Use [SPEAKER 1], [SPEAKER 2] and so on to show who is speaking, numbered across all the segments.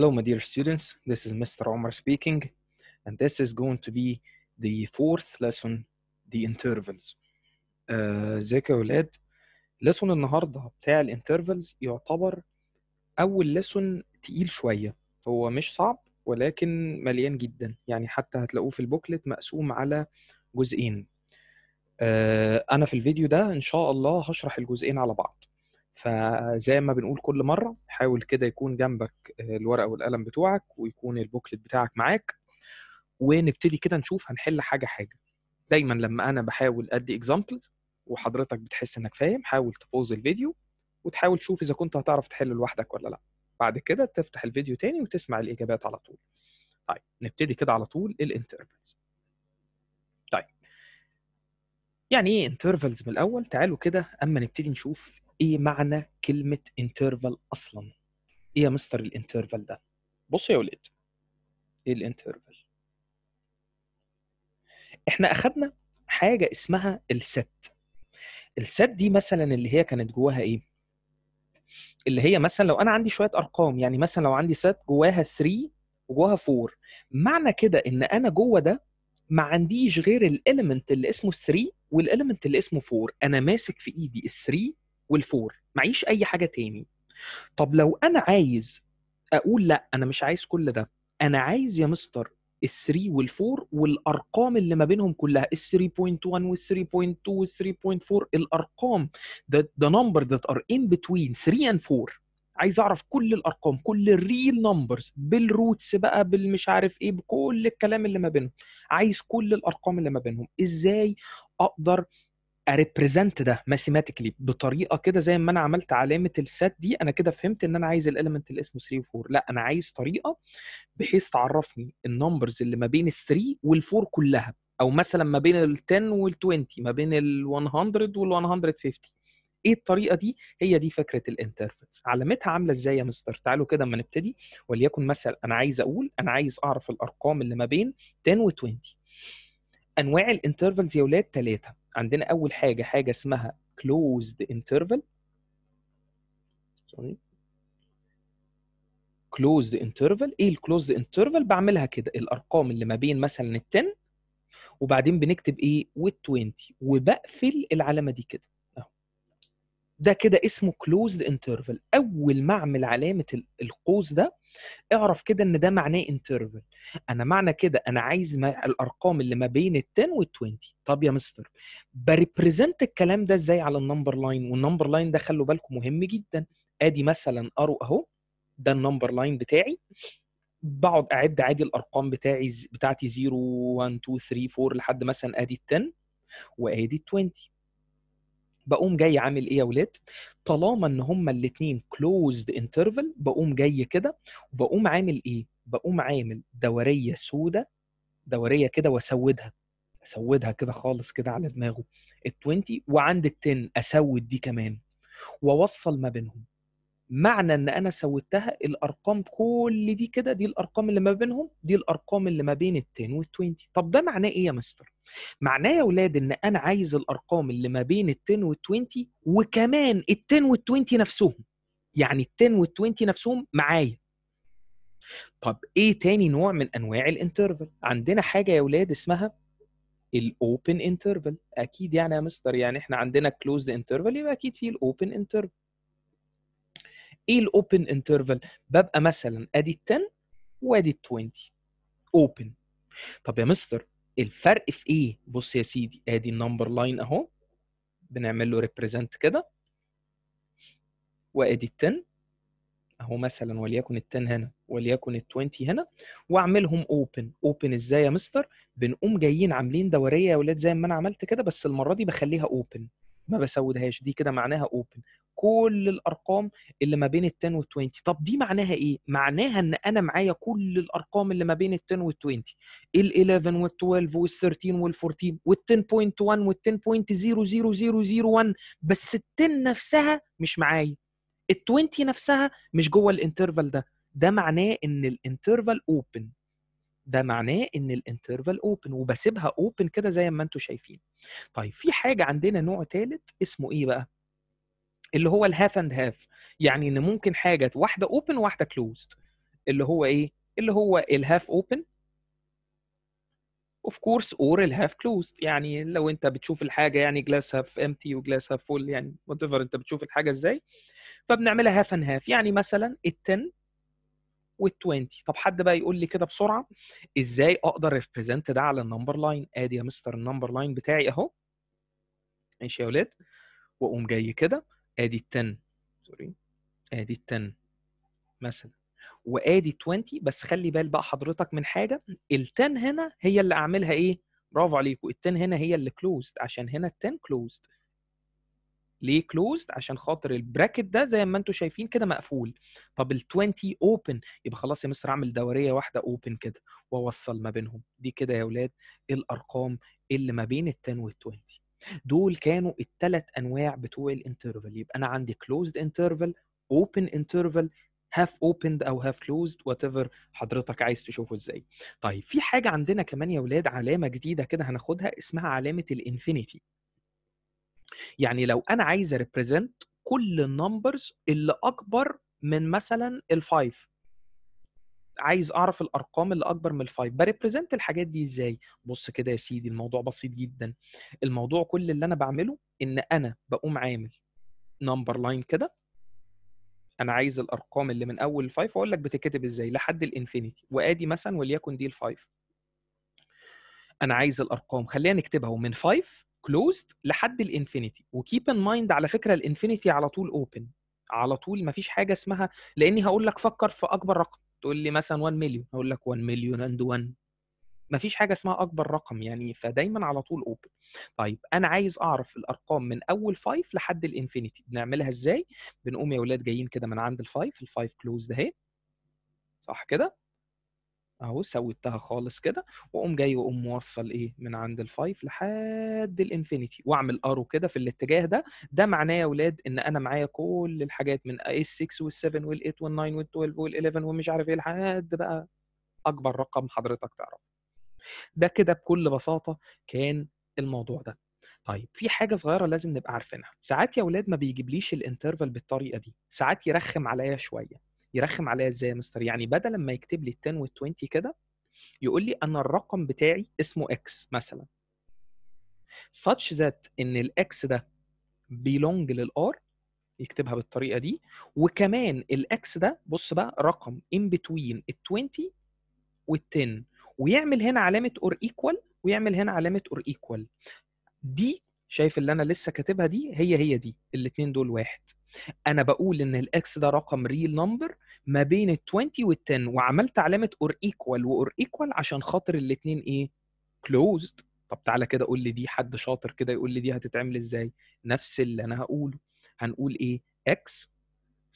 [SPEAKER 1] Hello, my dear students. This is Mr. Omar speaking, and this is going to be the fourth lesson, the intervals. Uh, ازيك يا ولاد؟ لسون النهارده بتاع الانترفلز يعتبر أول لسون تقيل شوية، هو مش صعب ولكن مليان جدا، يعني حتى هتلاقوه في البوكلت مقسوم على جزئين. Uh, أنا في الفيديو ده إن شاء الله هشرح الجزئين على بعض. فزي ما بنقول كل مره حاول كده يكون جنبك آه، الورقه والقلم بتوعك ويكون البوكلت بتاعك معاك ونبتدي كده نشوف هنحل حاجه حاجه دايما لما انا بحاول ادي اكزامبلز وحضرتك بتحس انك فاهم حاول تبوز الفيديو وتحاول تشوف اذا كنت هتعرف تحل لوحدك ولا لا بعد كده تفتح الفيديو تاني وتسمع الاجابات على طول طيب نبتدي كده على طول الانترفلز طيب يعني ايه انترفلز من الاول تعالوا كده اما نبتدي نشوف ايه معنى كلمه انترفال اصلا ايه يا مستر الانترفال ده بص يا ولاد ايه الانترفال احنا اخدنا حاجه اسمها الست الست دي مثلا اللي هي كانت جواها ايه اللي هي مثلا لو انا عندي شويه ارقام يعني مثلا لو عندي ست جواها 3 وجواها 4 معنى كده ان انا جوه ده ما عنديش غير الاليمنت اللي اسمه 3 والاليمنت اللي اسمه 4 انا ماسك في ايدي ال 3 والفور معيش اي حاجه تاني طب لو انا عايز اقول لا انا مش عايز كل ده انا عايز يا مستر ال3 وال4 والارقام اللي ما بينهم كلها ال3.1 وال3.2 وال3.4 الارقام ده ده نمبر ذات ار ان بتوين 3 اند 4 عايز اعرف كل الارقام كل الريل نمبرز بالروتس بقى بالمش عارف ايه بكل الكلام اللي ما بينهم عايز كل الارقام اللي ما بينهم ازاي اقدر اريبريزنت ده ماثيماتيكلي بطريقه كده زي ما انا عملت علامه السات دي انا كده فهمت ان انا عايز الاليمنت اللي اسمه 3 و4 لا انا عايز طريقه بحيث تعرفني النمبرز اللي ما بين ال 3 وال4 كلها او مثلا ما بين ال 10 وال 20 ما بين ال 100 وال 150 ايه الطريقه دي هي دي فكره الانترفيس علامتها عامله ازاي يا مستر تعالوا كده اما نبتدي وليكن مثلا انا عايز اقول انا عايز اعرف الارقام اللي ما بين 10 و 20 انواع الانترفلز يا ولاد ثلاثه عندنا اول حاجه حاجه اسمها closed interval سوري closed interval ايه الكلوزد interval بعملها كده الارقام اللي ما بين مثلا ال 10 وبعدين بنكتب ايه وال 20 وبقفل العلامه دي كده ده كده اسمه كلوزد انترفل اول ما اعمل علامه القوس ده اعرف كده ان ده معناه انترفل انا معنى كده انا عايز الارقام اللي ما بين ال 10 وال 20 طب يا مستر بريبريزنت الكلام ده ازاي على النمبر لاين والنمبر لاين ده خلوا بالكم مهم جدا ادي مثلا ارو اهو ده النمبر لاين بتاعي بقعد اعد عادي الارقام بتاعي بتاعتي 0 1 2 3 4 لحد مثلا ادي ال 10 وادي ال 20 بقوم جاي عامل ايه يا ولاد طالما ان هما الاثنين كلوزد انترفال بقوم جاي كده وبقوم عامل ايه بقوم عامل دوريه سوداء دوريه كده واسودها اسودها كده خالص كده على دماغه ال 20 وعند ال 10 اسود دي كمان واوصل ما بينهم معنى ان انا سويتها الارقام كل دي كده دي الارقام اللي ما بينهم دي الارقام اللي ما بين ال 10 وال 20 طب ده معناه ايه يا مستر معناه يا اولاد ان انا عايز الارقام اللي ما بين ال 10 وال 20 وكمان ال 10 وال 20 نفسهم يعني ال 10 وال 20 نفسهم معايا طب ايه تاني نوع من انواع الانترفال عندنا حاجه يا اولاد اسمها الاوبن انترفال اكيد يعني يا مستر يعني احنا عندنا كلوزد انترفال يبقى اكيد في الاوبن انترفال ايه الاوبن انترفال ببقى مثلا ادي ال10 وادي ال20 اوبن طب يا مستر الفرق في ايه بص يا سيدي ادي النمبر لاين اهو بنعمل له ريبريزنت كده وادي ال10 اهو مثلا وليكن ال10 هنا وليكن ال20 هنا واعملهم اوبن اوبن ازاي يا مستر بنقوم جايين عاملين دوريه يا ولاد زي ما انا عملت كده بس المره دي بخليها اوبن ما بسودهاش دي كده معناها اوبن كل الارقام اللي ما بين ال 10 وال 20 طب دي معناها ايه معناها ان انا معايا كل الارقام اللي ما بين ال 10 وال 20 ال 11 وال 12 وال 13 وال 14 وال 10.1 وال 10.00001 بس ال 10 نفسها مش معايا ال 20 نفسها مش جوه الانترفال ده ده معناه ان الانترفال اوبن ده معناه ان الانترفال اوبن وبسيبها اوبن كده زي ما انتم شايفين طيب في حاجه عندنا نوع ثالث اسمه ايه بقى اللي هو الهاف اند هاف يعني ان ممكن حاجه واحده اوبن وواحده كلوزد اللي هو ايه اللي هو الهاف اوبن اوف كورس اور الهاف كلوزد يعني لو انت بتشوف الحاجه يعني جلاس هاف امتي وجلاس هاف فول يعني وات ايفر انت بتشوف الحاجه ازاي فبنعملها هاف اند هاف يعني مثلا ال10 وال20 طب حد بقى يقول لي كده بسرعه ازاي اقدر ريبريزنت ده على النمبر لاين ادي يا مستر النمبر لاين بتاعي اهو ماشي يا ولاد واقوم جاي كده ادي 10 سوري ادي 10 مثلا وادي 20 بس خلي بال بقى حضرتك من حاجه ال 10 هنا هي اللي اعملها ايه برافو عليكم ال 10 هنا هي اللي كلوزد عشان هنا ال 10 كلوزد ليه كلوزد عشان خاطر البراكت ده زي ما انتم شايفين كده مقفول طب ال20 اوبن يبقى خلاص يا مصر اعمل دوريه واحده اوبن كده واوصل ما بينهم دي كده يا اولاد الارقام اللي ما بين ال10 وال20 دول كانوا الثلاث انواع بتوع الانترفال يبقى انا عندي كلوزد انترفال اوبن انترفال هاف اوبند او هاف كلوزد وات ايفر حضرتك عايز تشوفه ازاي طيب في حاجه عندنا كمان يا ولاد علامه جديده كده هناخدها اسمها علامه الانفينيتي يعني لو انا عايز ريبريزنت كل النمبرز اللي اكبر من مثلا الفايف عايز اعرف الارقام اللي اكبر من الفايف بريبريزنت الحاجات دي ازاي بص كده يا سيدي الموضوع بسيط جدا الموضوع كل اللي انا بعمله ان انا بقوم عامل نمبر لاين كده انا عايز الارقام اللي من اول الفايف واقول لك بتتكتب ازاي لحد الانفينيتي وادي مثلا وليكن دي الفايف انا عايز الارقام خلينا نكتبها ومن 5 كلوزد لحد الانفينيتي وكيب ان مايند على فكره الانفينيتي على طول اوبن على طول مفيش حاجه اسمها لاني هقول لك فكر في اكبر رقم تقول لي مثلا 1 مليون اقول لك 1 مليون اند 1 مفيش حاجه اسمها اكبر رقم يعني فدايما على طول اوبن طيب انا عايز اعرف الارقام من اول 5 لحد الانفينيتي بنعملها ازاي بنقوم يا اولاد جايين كده من عند الفايف الفايف كلوز ده اهي صح كده اهو سويتها خالص كده واقوم جاي واقوم موصل ايه من عند الفايف لحد الانفينيتي واعمل ارو كده في الاتجاه ده ده معناه يا اولاد ان انا معايا كل الحاجات من ال6 وال7 وال8 وال9 وال12 وال11 ومش عارف ايه لحد بقى اكبر رقم حضرتك تعرفه ده كده بكل بساطه كان الموضوع ده طيب في حاجه صغيره لازم نبقى عارفينها ساعات يا اولاد ما بيجيبليش الانترفال بالطريقه دي ساعات يرخم عليا شويه يرخم عليا ازاي يا مستر يعني بدل ما يكتب لي ال 10 وال 20 كده يقول لي انا الرقم بتاعي اسمه اكس مثلا such that ان الاكس ده بيلونج للار يكتبها بالطريقه دي وكمان الاكس ده بص بقى رقم in between ال 20 وال 10 ويعمل هنا علامه اور ايكوال ويعمل هنا علامه اور ايكوال دي شايف اللي انا لسه كاتبها دي هي هي دي الاثنين دول واحد انا بقول ان الاكس ده رقم ريل نمبر ما بين ال 20 وال 10 وعملت علامه اور ايكوال واور ايكوال عشان خاطر الاثنين ايه كلوزد طب تعالى كده قول لي دي حد شاطر كده يقول لي دي هتتعمل ازاي نفس اللي انا هقوله هنقول ايه x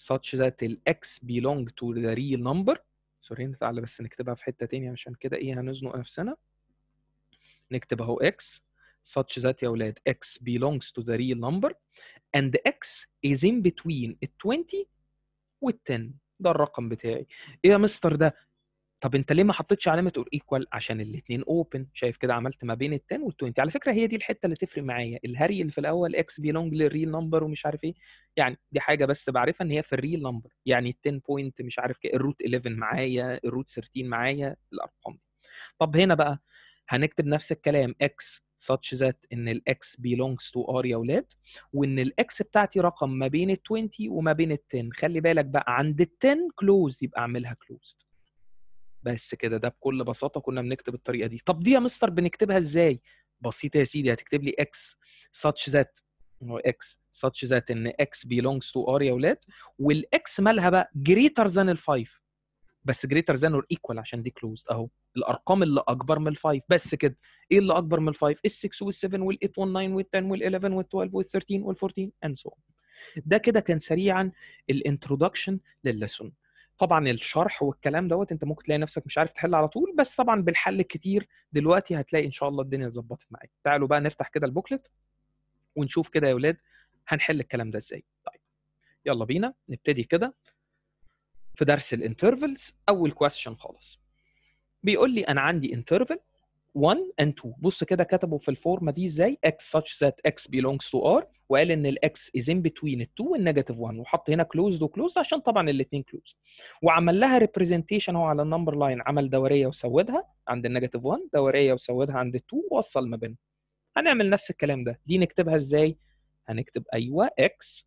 [SPEAKER 1] such that ال x belong to the real number سوري تعالى بس نكتبها في حته تانية عشان كده ايه هنزنق نفسنا نكتب اهو x such that يا ولاد x belongs to the real number and x is in between ال 20 وال 10 ده الرقم بتاعي ايه يا مستر ده طب انت ليه ما حطيتش علامه تقول ايكوال عشان الاثنين اوبن شايف كده عملت ما بين ال 10 وال 20 على فكره هي دي الحته اللي تفرق معايا الهري اللي في الاول اكس بيلونج للريل نمبر ومش عارف ايه يعني دي حاجه بس بعرفها ان هي في الريل نمبر يعني ال 10 بوينت مش عارف كده الروت 11 معايا الروت 13 معايا الارقام دي طب هنا بقى هنكتب نفس الكلام x such that ان ال x belongs to r يا ولاد وان x بتاعتي رقم ما بين ال 20 وما بين ال 10 خلي بالك بقى عند ال 10 closed يبقى اعملها closed بس كده ده بكل بساطه كنا بنكتب الطريقه دي طب دي يا مستر بنكتبها ازاي بسيطه يا سيدي هتكتب لي x such that هو x such that ان x belongs to r يا وال والاكس مالها بقى greater than ال 5 بس جريتر ذان اور ايكوال عشان دي كلوزد اهو الارقام اللي اكبر من الفايف بس كده ايه اللي اكبر من الفايف ال6 وال7 وال8 وال9 وال10 وال11 وال12 وال13 وال14 اند سو ده كده كان سريعا الانترودكشن للليسون طبعا الشرح والكلام دوت انت ممكن تلاقي نفسك مش عارف تحل على طول بس طبعا بالحل الكتير دلوقتي هتلاقي ان شاء الله الدنيا اتظبطت معاك تعالوا بقى نفتح كده البوكلت ونشوف كده يا اولاد هنحل الكلام ده ازاي طيب يلا بينا نبتدي كده في درس الانترفلز اول كويستشن خالص بيقول لي انا عندي انترفل 1 and 2 بص كده كتبوا في الفورمه دي ازاي x such that x belongs to r وقال ان الx is in between ال 2 والنيجاتيف 1 وحط هنا closed وكلوزد عشان طبعا الاثنين closed وعمل لها representation هو على النمبر لاين عمل دوريه وسودها عند النيجاتيف 1 دوريه وسودها عند ال 2 ووصل ما بينهم هنعمل نفس الكلام ده دي نكتبها ازاي هنكتب ايوه x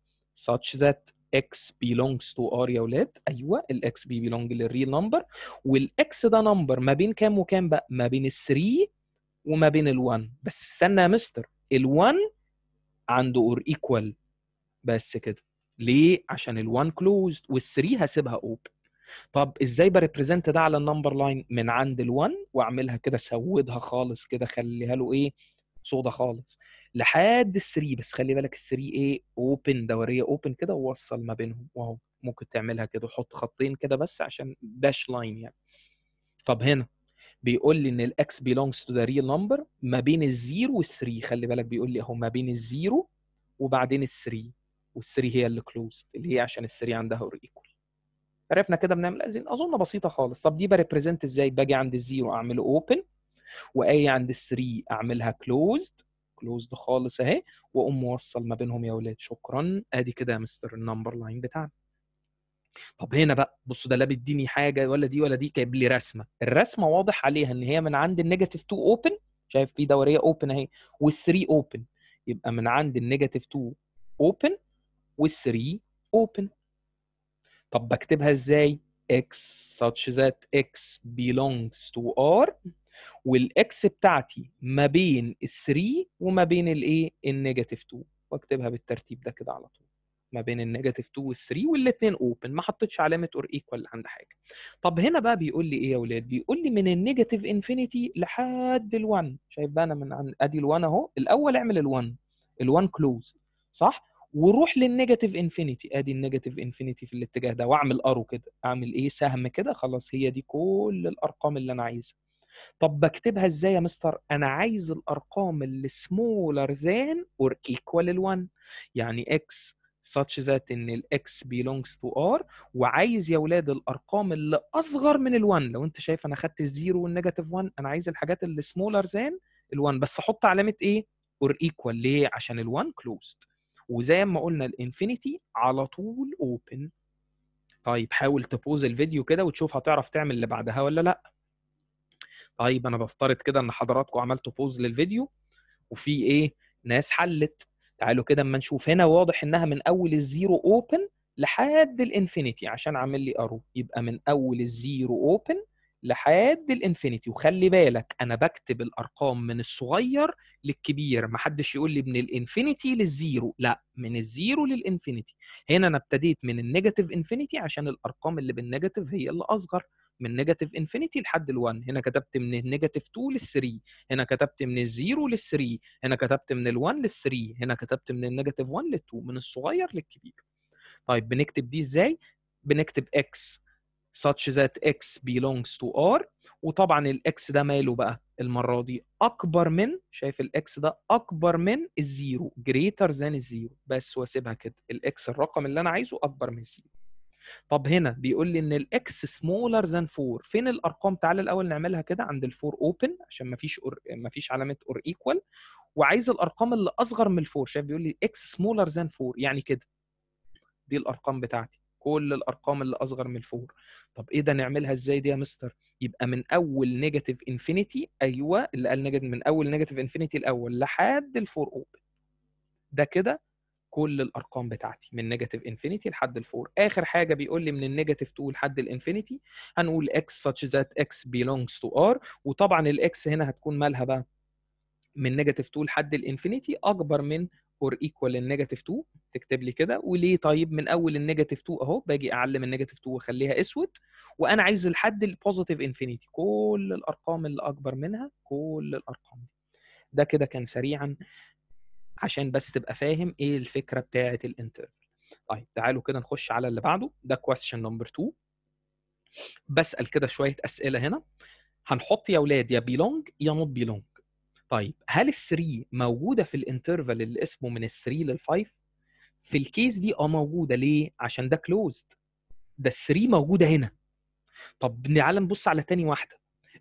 [SPEAKER 1] such that x بيلونجز تو ار يا اولاد ايوه الاكس بي بيلونج للريل نمبر والاكس ده نمبر ما بين كام وكام بقى ما بين ال 3 وما بين ال1 بس استنى يا مستر ال1 عنده اور ايكوال بس كده ليه عشان ال1 كلوزد وال3 هسيبها اوبن طب ازاي بريبريزنت ده على النمبر لاين من عند ال1 واعملها كده سودها خالص كده خليها له ايه سودا خالص لحد السري بس خلي بالك السري ايه اوبن دوريه اوبن كده ووصل ما بينهم واهو ممكن تعملها كده وحط خطين كده بس عشان داش لاين يعني طب هنا بيقول لي ان الاكس بيلونجز تو ذا ريل نمبر ما بين الزيرو والثري خلي بالك بيقول لي اهو ما بين الزيرو وبعدين الثري والثري هي اللي كلوزد اللي هي عشان الثري عندها اور ايكوال عرفنا كده بنعمل إيه؟ اظن بسيطه خالص طب دي بريبريزنت ازاي باجي عند الزيرو اعمل اوبن وايه عند الثري اعملها كلوزد كلوزد خالص اهي واقوم موصل ما بينهم يا ولاد شكرا ادي كده يا مستر النمبر لاين بتاعنا طب هنا بقى بص ده لا بيديني حاجه ولا دي ولا دي كاتب لي رسمه الرسمه واضح عليها ان هي من عند النيجاتيف 2 اوبن شايف في دوريه اوبن اهي وال3 اوبن يبقى من عند النيجاتيف 2 اوبن وال3 اوبن طب بكتبها ازاي x such that x belongs to R والاكس بتاعتي ما بين ال 3 وما بين الايه النيجاتيف 2 واكتبها بالترتيب ده كده على طول ما بين النيجاتيف 2 وال 3 والاثنين اوبن ما حطيتش علامه اور ايكوال عند حاجه طب هنا بقى بيقول لي ايه يا اولاد بيقول لي من النيجاتيف انفينيتي لحد ال1 شايف بقى انا من عن... ادي ال1 اهو الاول اعمل ال1 ال1 كلوز صح وروح للنيجاتيف انفينيتي ادي النيجاتيف انفينيتي في الاتجاه ده واعمل ارو كده اعمل ايه سهم كده خلاص هي دي كل الارقام اللي انا عايزها طب بكتبها ازاي يا مستر انا عايز الارقام اللي سمولر ذان اور ايكوال ل1 يعني اكس such that ان الاكس belongs to r وعايز يا ولاد الارقام اللي اصغر من ال1 لو انت شايف انا خدت الزيرو والنيجاتيف 1 انا عايز الحاجات اللي سمولر ذان ال1 بس احط علامه ايه اور ايكوال ليه عشان ال1 كلوزد وزي ما قلنا الانفينيتي على طول اوبن طيب حاول تبوز الفيديو كده وتشوف هتعرف تعمل اللي بعدها ولا لا طيب انا بفترض كده ان حضراتكم عملتوا بوز للفيديو وفي ايه ناس حلت تعالوا كده اما نشوف هنا واضح انها من اول الزيرو اوبن لحد الانفينيتي عشان عامل لي ارو يبقى من اول الزيرو اوبن لحد الانفينيتي وخلي بالك انا بكتب الارقام من الصغير للكبير ما حدش يقول لي من الانفينيتي للزيرو لا من الزيرو للانفينيتي هنا انا ابتديت من النيجاتيف انفينيتي عشان الارقام اللي بالنيجاتيف هي اللي اصغر من نيجاتيف انفينيتي لحد ال1 هنا كتبت من النيجاتيف 2 لل3 هنا كتبت من الزيرو لل3 هنا كتبت من ال1 لل3 هنا كتبت من النيجاتيف 1 لل2 من الصغير للكبير طيب بنكتب دي ازاي بنكتب x such that x belongs to R وطبعا الاكس ده ماله بقى المره دي اكبر من شايف الاكس ده اكبر من الزيرو greater than الزيرو بس واسيبها كده الاكس الرقم اللي انا عايزه اكبر من الزيرو طب هنا بيقول لي ان الاكس سمولر ذان 4 فين الارقام تعالى الاول نعملها كده عند ال 4 اوبن عشان ما فيش أور... ما فيش علامه اور ايكوال وعايز الارقام اللي اصغر من ال 4 شايف بيقول لي اكس سمولر ذان 4 يعني كده دي الارقام بتاعتي كل الارقام اللي اصغر من الفور طب ايه ده نعملها ازاي دي يا مستر يبقى من اول نيجاتيف انفينيتي ايوه اللي قال نيجاتيف من اول نيجاتيف انفينيتي الاول لحد الفور اوبن ده كده كل الارقام بتاعتي من نيجاتيف انفينيتي لحد الفور اخر حاجه بيقول لي من النيجاتيف 2 لحد الانفينيتي هنقول اكس such that x belongs to r وطبعا الاكس هنا هتكون مالها بقى من نيجاتيف 2 لحد الانفينيتي اكبر من اور ايكوال للنيجاتيف 2 تكتب لي كده وليه طيب من اول النيجاتيف 2 اهو باجي اعلم النيجاتيف 2 واخليها اسود وانا عايز لحد البوزيتيف انفينيتي كل الارقام اللي اكبر منها كل الارقام دي ده كده كان سريعا عشان بس تبقى فاهم ايه الفكره بتاعه الانترفال طيب تعالوا كده نخش على اللي بعده ده كويستشن نمبر 2 بسال كده شويه اسئله هنا هنحط يا اولاد يا بيلونج يا نوت بيلونج طيب هل ال3 موجوده في الانترفال اللي اسمه من ال3 لل5 في الكيس دي اه موجوده ليه عشان ده كلوزد ده ال3 موجوده هنا طب تعالى نبص على تاني واحده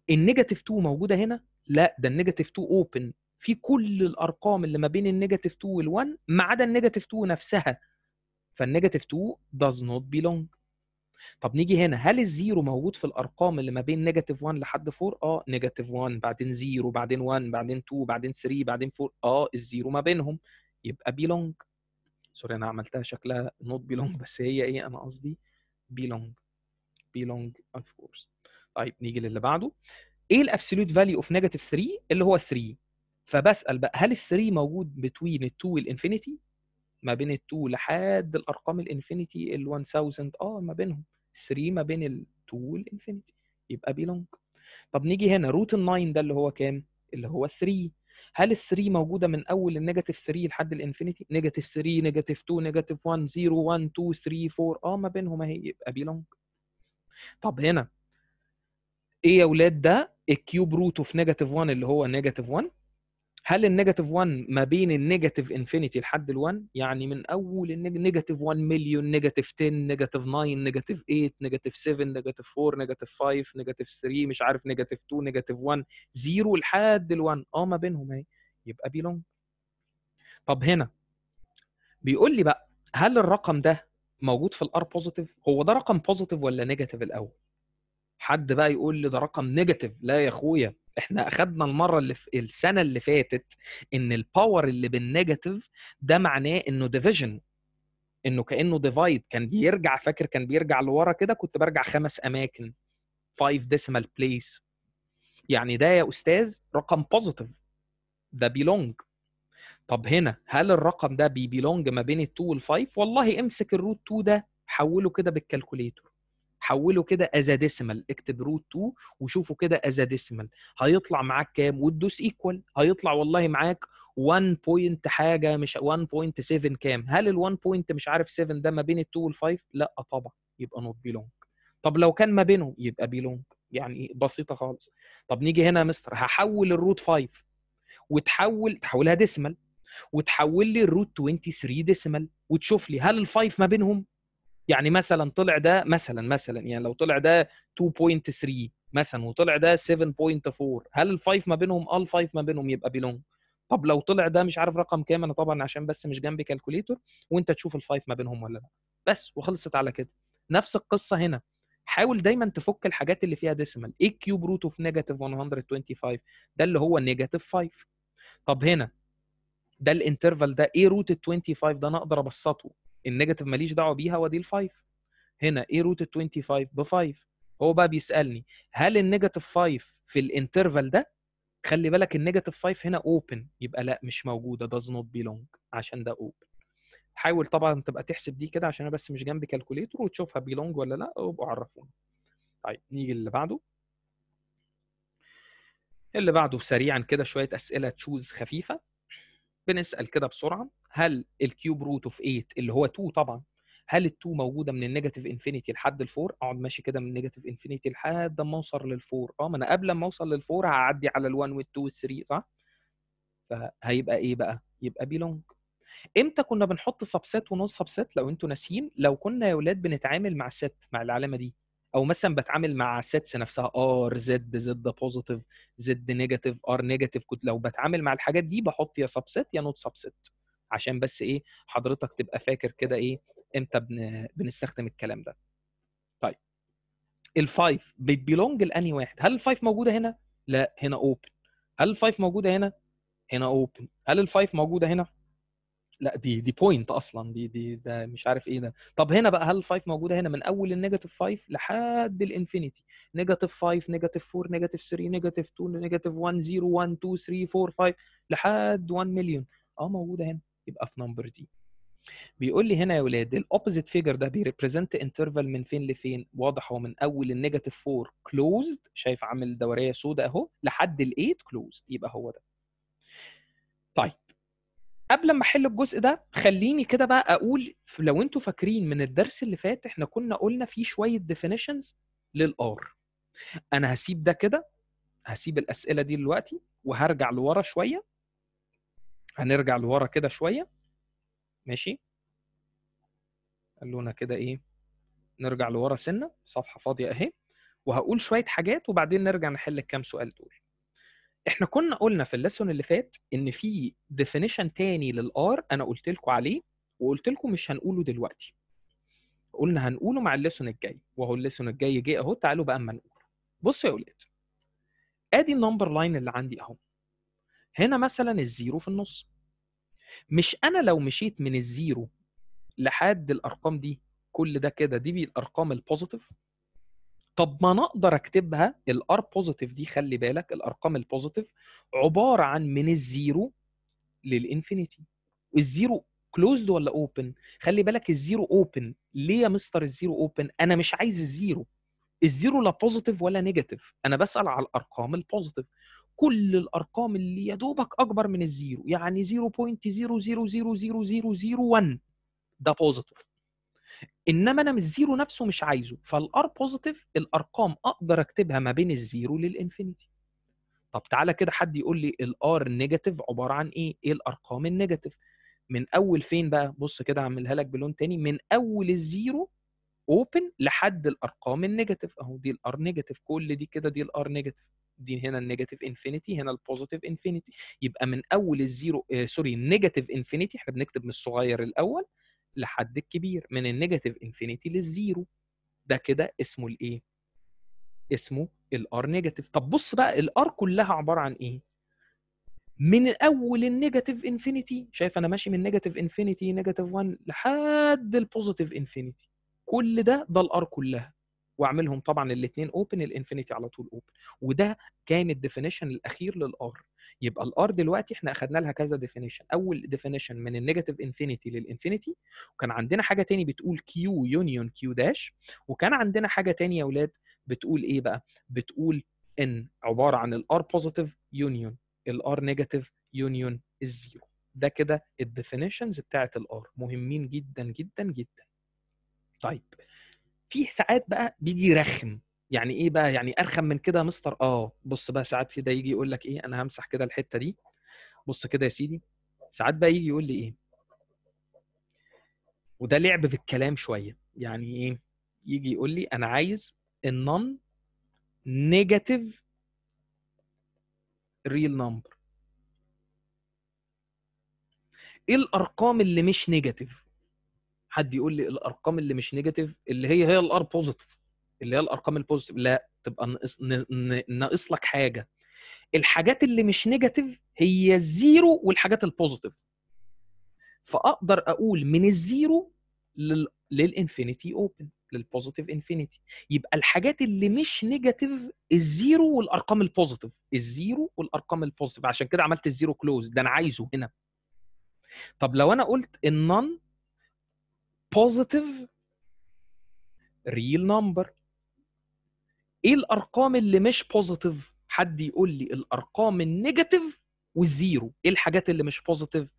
[SPEAKER 1] النيجاتيف 2 موجوده هنا لا ده النيجاتيف 2 اوبن في كل الارقام اللي ما بين النيجاتيف 2 وال1 ما عدا النيجاتيف 2 نفسها فالنيجاتيف 2 does not belong طب نيجي هنا هل الزيرو موجود في الارقام اللي ما بين نيجاتيف 1 لحد 4 اه نيجاتيف 1 بعدين 0 بعدين 1 بعدين 2 بعدين 3 بعدين 4 اه الزيرو ما بينهم يبقى بيلونج سوري انا عملتها شكلها نوت بيلونج بس هي ايه انا قصدي بيلونج بيلونج اوف كورس طيب نيجي للي بعده ايه الابسولوت فاليو اوف نيجاتيف 3 اللي هو 3 فبسال بقى هل الثري موجود بتوين التو والانفينيتي ما بين التو لحد الارقام الانفينيتي ال 1000 اه ما بينهم 3 ما بين التو والانفينيتي يبقى بيلونج طب نيجي هنا روت ال 9 ده اللي هو كام اللي هو 3 هل ال 3 موجوده من اول النيجاتيف 3 لحد الانفينيتي نيجاتيف 3 نيجاتيف 2 نيجاتيف 1 0 1 2 3 4 اه ما بينهم اهي يبقى بيلونج طب هنا ايه يا اولاد ده الكيوب روت اوف نيجاتيف 1 اللي هو نيجاتيف 1 هل النيجاتيف 1 ما بين النيجاتيف انفينيتي لحد ال1 يعني من اول النيجاتيف 1 مليون نيجاتيف 10 نيجاتيف 9 نيجاتيف 8 نيجاتيف 7 نيجاتيف 4 نيجاتيف 5 نيجاتيف 3 مش عارف نيجاتيف 2 نيجاتيف 1 0 لحد ال1 اه ما بينهم اهي يبقى بيلونج طب هنا بيقول لي بقى هل الرقم ده موجود في الار بوزيتيف هو ده رقم بوزيتيف ولا نيجاتيف الاول حد بقى يقول لي ده رقم نيجاتيف لا يا اخويا احنا اخدنا المره اللي في السنه اللي فاتت ان الباور اللي بالنيجاتيف ده معناه انه ديفيجن انه كانه ديفايد كان بيرجع فاكر كان بيرجع لورا كده كنت برجع خمس اماكن 5 ديسيمال بليس يعني ده يا استاذ رقم بوزيتيف ده بيلونج طب هنا هل الرقم ده بيبيلونج ما بين ال2 وال5 والله امسك الروت 2 ده حوله كده بالكالكوليتور حوله كده ازا ديسيمال اكتب روت 2 وشوفه كده ازا ديسيمال هيطلع معاك كام وتدوس ايكوال هيطلع والله معاك 1 بوينت حاجه مش 1.7 كام هل ال 1. مش عارف 7 ده ما بين ال 2 وال 5 لا طبعا يبقى نوت بيلونج طب لو كان ما بينهم يبقى بيلونج يعني بسيطه خالص طب نيجي هنا يا مستر هحول الروت 5 وتحول تحولها ديسيمال وتحول لي الروت 23 ديسيمال وتشوف لي هل ال5 ما بينهم يعني مثلا طلع ده مثلا مثلا يعني لو طلع ده 2.3 مثلا وطلع ده 7.4 هل الفايف ما بينهم اه الفايف ما بينهم يبقى بيلونج طب لو طلع ده مش عارف رقم كام انا طبعا عشان بس مش جنبي كالكوليتور وانت تشوف الفايف ما بينهم ولا لا بس وخلصت على كده نفس القصه هنا حاول دايما تفك الحاجات اللي فيها ديسيمال ايه كيوب روت اوف نيجاتيف 125 ده اللي هو نيجاتيف 5 طب هنا ده الانترفال ده ايه روت ال 25 ده انا اقدر ابسطه النيجاتيف ماليش دعوه بيها ودي ال5 هنا ايه روت ال 25 ب 5 هو بقى بيسالني هل النيجاتيف 5 في الانترفال ده خلي بالك النيجاتيف 5 هنا اوبن يبقى لا مش موجوده داز نوت بيلونج عشان ده اوبن حاول طبعا تبقى تحسب دي كده عشان انا بس مش جنبي كالكوليتر وتشوفها بيلونج ولا لا وابقوا عرفوني طيب نيجي اللي بعده اللي بعده سريعا كده شويه اسئله تشوز خفيفه بنسال كده بسرعه هل الكيوب روت اوف 8 اللي هو 2 طبعا هل ال2 موجوده من النيجاتيف انفينيتي لحد ال4 اقعد ماشي كده من النيجاتيف انفينيتي لحد ما اوصل لل4 اه ما انا قبل ما اوصل لل4 هعدي على ال1 وال2 وال3 صح فهيبقى ايه بقى يبقى بيلونج امتى كنا بنحط سبسيت ونص سبسيت لو انتوا ناسيين لو كنا يا اولاد بنتعامل مع ست مع العلامه دي او مثلا بتعامل مع سيتس نفسها ار زد زد بوزيتيف زد نيجاتيف ار نيجاتيف كنت لو بتعامل مع الحاجات دي بحط يا سبسيت يا نوت سبسيت عشان بس ايه حضرتك تبقى فاكر كده ايه امتى بن... بنستخدم الكلام ده طيب الفايف بيتبيلونج لاني واحد هل الفايف موجوده هنا لا هنا اوبن هل الفايف موجوده هنا هنا اوبن هل الفايف موجوده هنا لا دي دي بوينت اصلا دي دي ده مش عارف ايه ده طب هنا بقى هل الفايف موجوده هنا من اول النيجاتيف 5 لحد الانفينيتي نيجاتيف 5 نيجاتيف 4 نيجاتيف 3 نيجاتيف 2 نيجاتيف 1 0 1 2 3 4 5 لحد 1 مليون اه موجوده هنا يبقى في نمبر دي بيقول لي هنا يا ولاد الاوبوزيت فيجر ده بيريبريزنت انترفال من فين لفين واضح هو من اول النيجاتيف 4 كلوزد شايف عامل دوريه سوداء اهو لحد ال8 كلوزد يبقى هو ده طيب قبل ما احل الجزء ده خليني كده بقى اقول لو انتوا فاكرين من الدرس اللي فات احنا كنا قلنا في شويه ديفينيشنز للار انا هسيب ده كده هسيب الاسئله دي دلوقتي وهرجع لورا شويه هنرجع لورا كده شويه ماشي خلونا كده ايه نرجع لورا سنه صفحه فاضيه اهي وهقول شويه حاجات وبعدين نرجع نحل الكام سؤال دول احنا كنا قلنا في الليسون اللي فات ان في ديفينيشن تاني للار انا قلت لكم عليه وقلت لكم مش هنقوله دلوقتي قلنا هنقوله مع الليسون الجاي وهو الليسون الجاي جه اهو تعالوا بقى اما نقوله بصوا يا اولاد ادي النمبر لاين اللي عندي اهو هنا مثلا الزيرو في النص مش انا لو مشيت من الزيرو لحد الارقام دي كل ده كده دي بالارقام البوزيتيف طب ما انا اقدر اكتبها الار بوزيتيف دي خلي بالك الارقام البوزيتيف عباره عن من الزيرو للانفينيتي الزيرو كلوزد ولا اوبن خلي بالك الزيرو اوبن ليه يا مستر الزيرو اوبن انا مش عايز الزيرو الزيرو لا بوزيتيف ولا نيجاتيف انا بسال على الارقام البوزيتيف كل الارقام اللي يا دوبك اكبر من الزيرو يعني 0.0000001 ده بوزيتيف انما انا من الزيرو نفسه مش عايزه فالار بوزيتيف الارقام اقدر اكتبها ما بين الزيرو للانفينيتي طب تعالى كده حد يقول لي الار نيجاتيف عباره عن ايه ايه الارقام النيجاتيف من اول فين بقى بص كده هعملها لك بلون تاني من اول الزيرو اوبن لحد الارقام النيجاتيف اهو دي الار نيجاتيف كل دي كده دي الار نيجاتيف دي هنا النيجاتيف انفينيتي هنا البوزيتيف انفينيتي يبقى من اول الزيرو آه سوري النيجاتيف انفينيتي احنا بنكتب من الصغير الاول لحد الكبير من النيجاتيف انفينيتي للزيرو ده كده اسمه الايه اسمه الار نيجاتيف طب بص بقى الار كلها عباره عن ايه من اول النيجاتيف انفينيتي شايف انا ماشي من نيجاتيف انفينيتي نيجاتيف 1 لحد البوزيتيف انفينيتي كل ده ده الار كلها واعملهم طبعا الاثنين اوبن الانفينيتي على طول اوبن وده كان الديفينيشن الاخير للار يبقى الار دلوقتي احنا اخذنا لها كذا ديفينيشن اول ديفينيشن من النيجاتيف انفينيتي للانفينيتي وكان عندنا حاجه تاني بتقول كيو يونيون كيو داش وكان عندنا حاجه تانية يا اولاد بتقول ايه بقى بتقول ان عباره عن الار بوزيتيف يونيون الار نيجاتيف يونيون الزيرو ده كده الديفينيشنز بتاعت الار مهمين جدا جدا جدا طيب في ساعات بقى بيجي رخم يعني ايه بقى يعني ارخم من كده مستر اه بص بقى ساعات كده يجي يقول لك ايه انا همسح كده الحته دي بص كده يا سيدي ساعات بقى يجي يقول لي ايه وده لعب في الكلام شويه يعني ايه يجي يقول لي انا عايز النون نيجاتيف ريل نمبر ايه الارقام اللي مش نيجاتيف حد يقول لي الارقام اللي مش نيجاتيف اللي هي هي الار بوزيتيف اللي هي الارقام البوزيتيف لا تبقى ناقص ناقص لك حاجه الحاجات اللي مش نيجاتيف هي الزيرو والحاجات البوزيتيف فاقدر اقول من الزيرو لل... للانفينيتي اوبن للبوزيتيف انفينيتي يبقى الحاجات اللي مش نيجاتيف الزيرو والارقام البوزيتيف الزيرو والارقام البوزيتيف عشان كده عملت الزيرو كلوز ده انا عايزه هنا طب لو انا قلت النون positive real number ايه الارقام اللي مش بوزيتيف حد يقول لي الارقام النيجاتيف والزيرو ايه الحاجات اللي مش بوزيتيف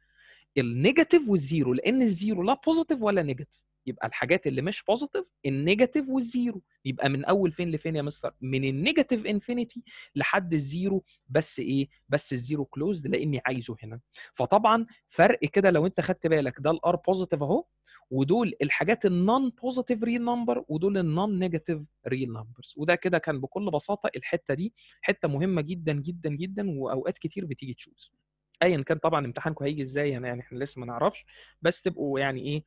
[SPEAKER 1] النيجاتيف والزيرو لان الزيرو لا بوزيتيف ولا نيجاتيف يبقى الحاجات اللي مش بوزيتيف النيجاتيف والزيرو يبقى من اول فين لفين يا مستر من النيجاتيف انفينيتي لحد الزيرو بس ايه بس الزيرو كلوزد لاني عايزه هنا فطبعا فرق كده لو انت خدت بالك ده الار بوزيتيف اهو ودول الحاجات النون بوزيتيف ريل نمبر ودول النون نيجاتيف ريل نمبرز وده كده كان بكل بساطه الحته دي حته مهمه جدا جدا جدا واوقات كتير بتيجي تشوز ايا كان طبعا امتحانكم هيجي ازاي يعني احنا لسه ما نعرفش بس تبقوا يعني ايه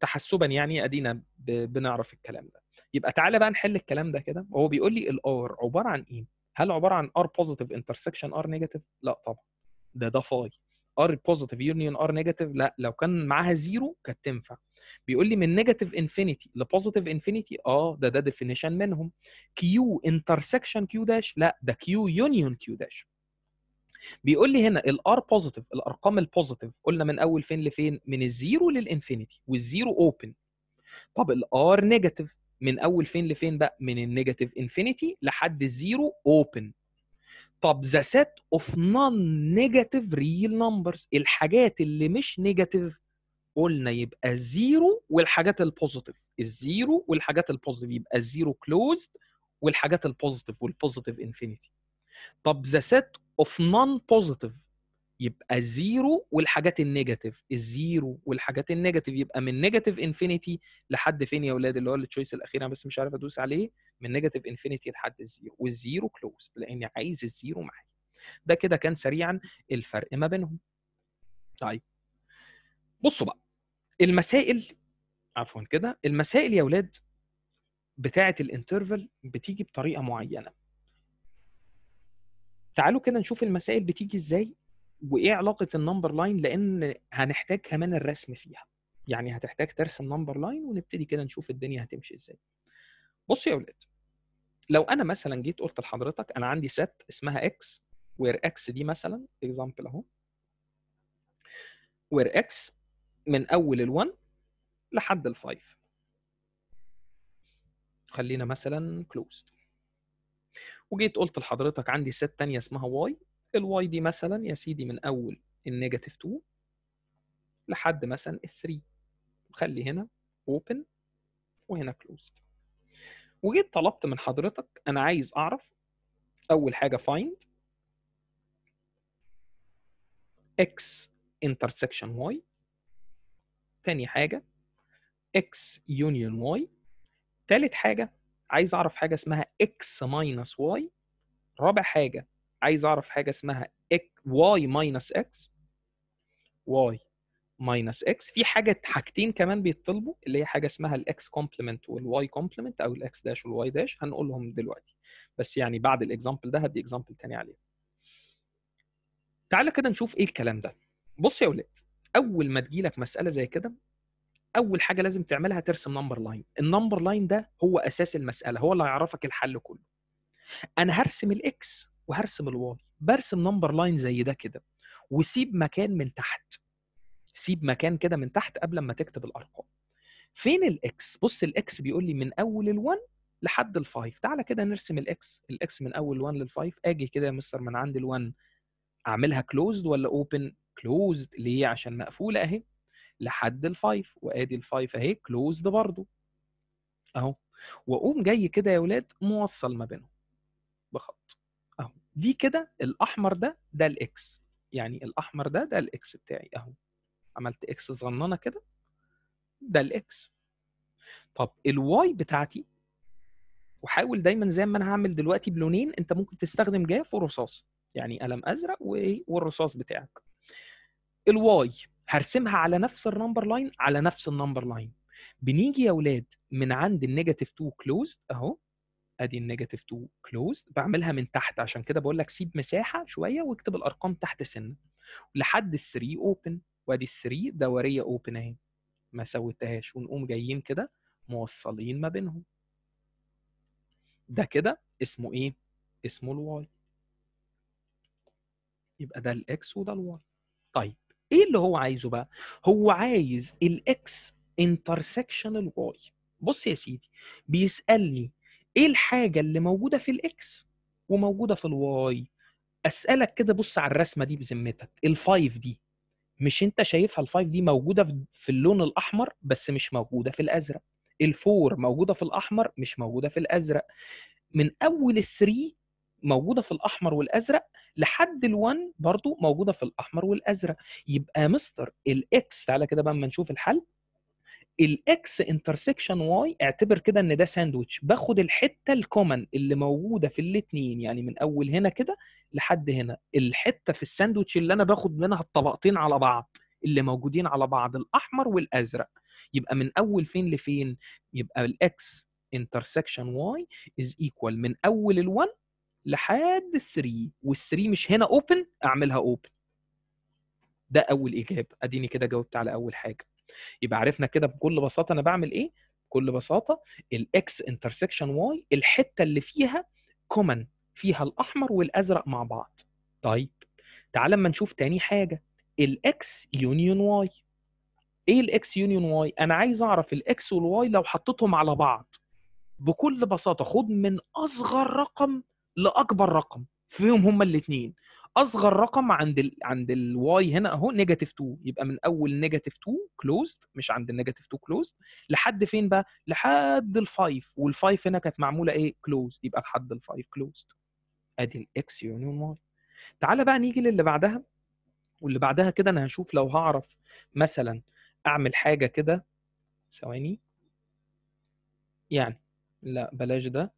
[SPEAKER 1] تحسبا يعني ادينا بنعرف الكلام ده يبقى تعالى بقى نحل الكلام ده كده هو بيقول لي الار عباره عن ايه هل عباره عن ار بوزيتيف انترسكشن ار نيجاتيف لا طبعا ده ده فاي ار بوزيتيف يونيون ار نيجاتيف لا لو كان معاها زيرو كانت تنفع بيقول لي من نيجاتيف انفينيتي لبوزيتيف انفينيتي اه ده ده ديفينيشن منهم كيو انترسكشن كيو داش لا ده كيو يونيون كيو داش بيقول لي هنا الار بوزيتيف الارقام البوزيتيف قلنا من اول فين لفين من الزيرو للانفينيتي والزيرو اوبن طب الار نيجاتيف من اول فين لفين بقى من النيجاتيف انفينيتي لحد الزيرو اوبن طب ذا سيت اوف نون نيجاتيف ريل نمبرز الحاجات اللي مش نيجاتيف قلنا يبقى زيرو والحاجات البوزيتيف الزيرو والحاجات البوزيتيف يبقى زيرو كلوزد والحاجات البوزيتيف والبوزيتيف انفينيتي طب ذا سيت اوف نون بوزيتيف يبقى زيرو والحاجات النيجاتيف الزيرو والحاجات النيجاتيف يبقى من نيجاتيف انفينيتي لحد فين يا اولاد اللي هو التشويس الاخير انا بس مش عارف ادوس عليه من نيجاتيف انفينيتي لحد الزيرو والزيرو كلوز لاني عايز الزيرو معايا ده كده كان سريعا الفرق ما بينهم طيب بصوا بقى المسائل عفوا كده المسائل يا ولاد بتاعه الانترفال بتيجي بطريقه معينه تعالوا كده نشوف المسائل بتيجي ازاي وايه علاقه النمبر لاين لان هنحتاج كمان الرسم فيها يعني هتحتاج ترسم نمبر لاين ونبتدي كده نشوف الدنيا هتمشي ازاي بصوا يا ولاد لو انا مثلا جيت قلت لحضرتك انا عندي ست اسمها اكس وير اكس دي مثلا اكزامبل اهو وير اكس من اول ال1 لحد ال5 خلينا مثلا كلوزد وجيت قلت لحضرتك عندي ست تانية اسمها واي الواي دي مثلا يا سيدي من اول النيجاتيف 2 لحد مثلا ال 3 خلي هنا اوبن وهنا كلوزد وجيت طلبت من حضرتك انا عايز اعرف اول حاجه فايند x انترسكشن واي تاني حاجه x يونيون واي تالت حاجه عايز اعرف حاجه اسمها x ماينس واي رابع حاجه عايز اعرف حاجه اسمها y ماينس x واي ماينس اكس في حاجه حاجتين كمان بيتطلبوا اللي هي حاجه اسمها الاكس كومبلمنت والواي كومبلمنت او الاكس داش والواي داش هنقولهم دلوقتي بس يعني بعد الاكزامبل ده هدي اكزامبل تاني عليه تعالى كده نشوف ايه الكلام ده بص يا ولاد اول ما تجيلك مساله زي كده اول حاجه لازم تعملها ترسم نمبر لاين النمبر لاين ده هو اساس المساله هو اللي هيعرفك الحل كله انا هرسم الاكس وهرسم الواي برسم نمبر لاين زي ده كده وسيب مكان من تحت سيب مكان كده من تحت قبل ما تكتب الارقام فين الاكس بص الاكس بيقول لي من اول ال1 لحد ال5 تعالى كده نرسم الاكس الاكس من اول 1 لل5 اجي كده يا مستر من عند ال1 اعملها كلوزد ولا اوبن كلوزد ليه عشان مقفوله اهي لحد ال5 وادي ال5 اهي كلوزد برضو اهو واقوم جاي كده يا ولاد موصل ما بينهم بخط اهو دي كده الاحمر ده ده الاكس يعني الاحمر ده ده الاكس بتاعي اهو عملت اكس صغننه كده ده الاكس طب الواي بتاعتي وحاول دايما زي ما انا هعمل دلوقتي بلونين انت ممكن تستخدم جاف ورصاص يعني قلم ازرق إيه، والرصاص بتاعك الواي هرسمها على نفس النمبر لاين على نفس النمبر لاين بنيجي يا اولاد من عند النيجاتيف 2 كلوزد اهو ادي النيجاتيف 2 كلوزد بعملها من تحت عشان كده بقول لك سيب مساحه شويه واكتب الارقام تحت سنه لحد ال 3 اوبن وادي 3 دوريه اوبن اهي ما سويتهاش ونقوم جايين كده موصلين ما بينهم ده كده اسمه ايه اسمه الواي يبقى ده الاكس وده الواي طيب ايه اللي هو عايزه بقى هو عايز الاكس انترسكشن الواي بص يا سيدي بيسالني ايه الحاجه اللي موجوده في الاكس وموجوده في الواي اسالك كده بص على الرسمه دي بذمتك الفايف دي مش انت شايفها الفايف دي موجوده في اللون الاحمر بس مش موجوده في الازرق الفور موجوده في الاحمر مش موجوده في الازرق من اول ال3 موجوده في الاحمر والازرق لحد ال1 برضو موجوده في الاحمر والازرق يبقى مستر الاكس تعالى كده بقى اما نشوف الحل الاكس انترسكشن واي اعتبر كده ان ده ساندويتش باخد الحته الكومن اللي موجوده في الاثنين يعني من اول هنا كده لحد هنا الحته في الساندويتش اللي انا باخد منها الطبقتين على بعض اللي موجودين على بعض الاحمر والازرق يبقى من اول فين لفين يبقى الاكس انترسكشن واي از ايكوال من اول ال1 لحد ال3 وال3 مش هنا اوبن اعملها اوبن ده اول اجابه اديني كده جاوبت على اول حاجه يبقى عرفنا كده بكل بساطه انا بعمل ايه بكل بساطه الاكس انترسكشن واي الحته اللي فيها كومن فيها الاحمر والازرق مع بعض طيب تعال اما نشوف تاني حاجه الاكس يونيون واي ايه الاكس يونيون واي انا عايز اعرف الاكس والواي لو حطيتهم على بعض بكل بساطه خد من اصغر رقم لاكبر رقم فيهم هما الاثنين اصغر رقم عند الـ عند الواي هنا اهو نيجاتيف 2 يبقى من اول نيجاتيف 2 كلوزد مش عند النيجاتيف 2 كلوزد لحد فين بقى لحد ال5 وال5 هنا كانت معموله ايه كلوزد يبقى لحد ال5 كلوزد ادي الاكس يونيون واي تعالى بقى نيجي للي بعدها واللي بعدها كده انا هشوف لو هعرف مثلا اعمل حاجه كده ثواني يعني لا بلاش ده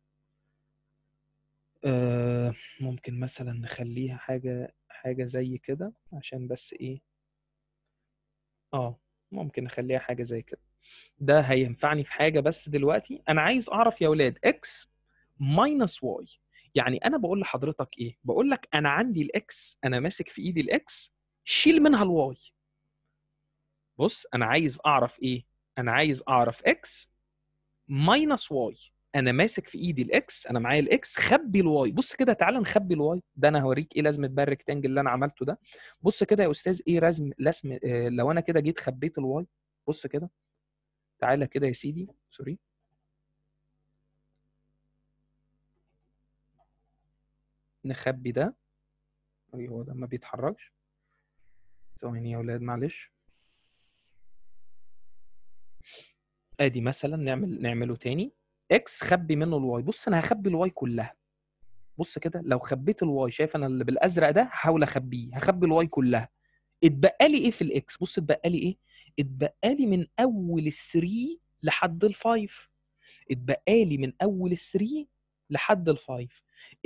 [SPEAKER 1] آه، ممكن مثلا نخليها حاجة حاجة زي كده عشان بس ايه اه ممكن نخليها حاجة زي كده ده هينفعني في حاجة بس دلوقتي انا عايز اعرف يا ولاد اكس ماينس واي يعني انا بقول لحضرتك ايه بقول لك انا عندي الاكس انا ماسك في ايدي الاكس شيل منها الواي بص انا عايز اعرف ايه انا عايز اعرف اكس ماينس واي انا ماسك في ايدي الاكس انا معايا الاكس خبي الواي بص كده تعالى نخبي الواي ده انا هوريك ايه لازمه بقى الريكتانجل اللي انا عملته ده بص كده يا استاذ ايه رسم لسم آه لو انا كده جيت خبيت الواي بص كده تعالى كده يا سيدي سوري نخبي ده ايوه هو ده ما بيتحركش ثواني يا اولاد معلش ادي مثلا نعمل نعمله تاني اكس خبي منه الواي بص انا هخبي الواي كلها بص كده لو خبيت الواي شايف انا اللي بالازرق ده هحاول اخبيه هخبي الواي كلها اتبقى لي ايه في الاكس بص اتبقى لي ايه اتبقى لي من اول ال3 لحد ال5 اتبقى لي من اول ال3 لحد ال5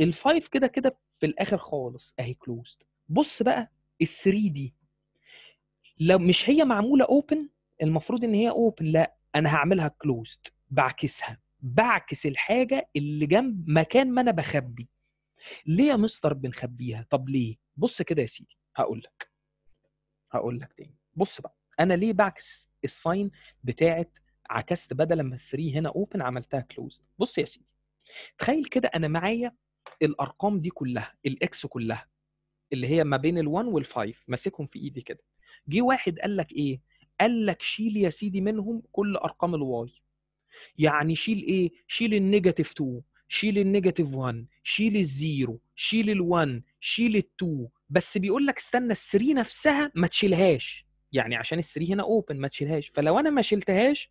[SPEAKER 1] ال5 كده كده في الاخر خالص اهي كلوزد بص بقى ال3 دي لو مش هي معموله اوبن المفروض ان هي اوبن لا انا هعملها كلوزد بعكسها بعكس الحاجه اللي جنب مكان ما انا بخبي ليه يا مستر بنخبيها طب ليه بص كده يا سيدي هقول لك هقول لك تاني بص بقى انا ليه بعكس الساين بتاعه عكست بدل ما 3 هنا اوبن عملتها كلوز بص يا سيدي تخيل كده انا معايا الارقام دي كلها الاكس كلها اللي هي ما بين ال1 وال5 ماسكهم في ايدي كده جه واحد قال لك ايه قال لك شيل يا سيدي منهم كل ارقام الواي يعني شيل ايه شيل النيجاتيف 2 شيل النيجاتيف 1 شيل الزيرو شيل ال1 شيل ال2 بس بيقول لك استنى ال3 نفسها ما تشيلهاش يعني عشان ال3 هنا اوبن ما تشيلهاش فلو انا ما شلتهاش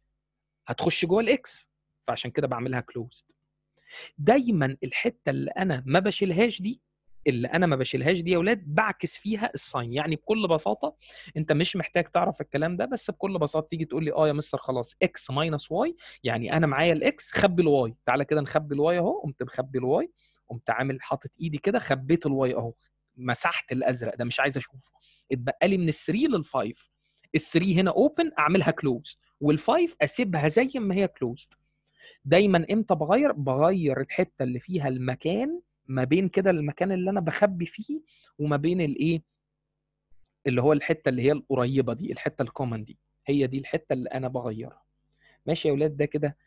[SPEAKER 1] هتخش جوه الاكس فعشان كده بعملها كلوزد دايما الحته اللي انا ما بشيلهاش دي اللي انا ما بشيلهاش دي يا اولاد بعكس فيها الساين يعني بكل بساطه انت مش محتاج تعرف الكلام ده بس بكل بساطه تيجي تقول لي اه يا مستر خلاص اكس ماينس واي يعني انا معايا الاكس خبي الواي تعالى كده نخبي الواي اهو قمت مخبي الواي قمت عامل حاطط ايدي كده خبيت الواي اهو مسحت الازرق ده مش عايز اشوفه اتبقى لي من 3 لل5 ال3 هنا اوبن اعملها كلوز وال5 اسيبها زي ما هي كلوزد دايما امتى بغير بغير الحته اللي فيها المكان ما بين كده المكان اللي انا بخبي فيه وما بين الايه اللي هو الحته اللي هي القريبه دي الحته الكومن دي هي دي الحته اللي انا بغيرها ماشي يا اولاد ده كده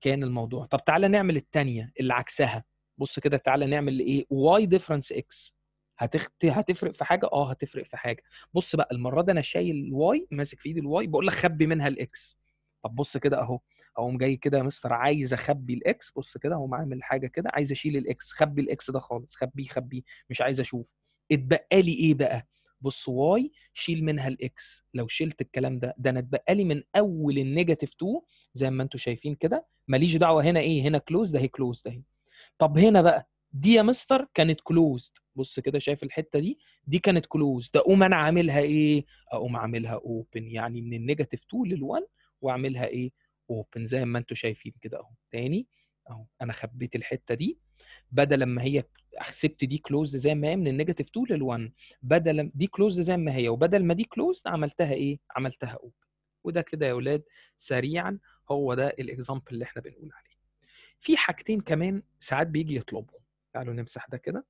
[SPEAKER 1] كان الموضوع طب تعالى نعمل الثانيه اللي عكسها بص كده تعالى نعمل ايه واي ديفرنس اكس هتخت... هتفرق في حاجه اه هتفرق في حاجه بص بقى المره دي انا شايل الواي ماسك في ايدي الواي بقول لك خبي منها الاكس طب بص كده اهو اقوم جاي كده يا مستر عايز اخبي الاكس بص كده اقوم عامل حاجه كده عايز اشيل الاكس خبي الاكس ده خالص خبيه خبيه مش عايز اشوف اتبقى لي ايه بقى بص واي شيل منها الاكس لو شلت الكلام ده ده انا اتبقى لي من اول النيجاتيف 2 زي ما انتم شايفين كده ماليش دعوه هنا ايه هنا كلوز ده هي كلوز ده هي طب هنا بقى دي يا مستر كانت كلوزد بص كده شايف الحته دي دي كانت كلوزد اقوم انا عاملها ايه اقوم عاملها اوبن يعني من النيجاتيف 2 لل1 واعملها ايه اوبن زي ما انتم شايفين كده اهو تاني اهو انا خبيت الحته دي بدل ما هي سبت دي كلوزد زي ما هي من النيجاتيف 2 لل1 بدل دي كلوزد زي ما هي وبدل ما دي كلوزد عملتها ايه؟ عملتها اوبن وده كده يا اولاد سريعا هو ده الاكزامبل اللي احنا بنقول عليه. في حاجتين كمان ساعات بيجي يطلبهم تعالوا نمسح ده كده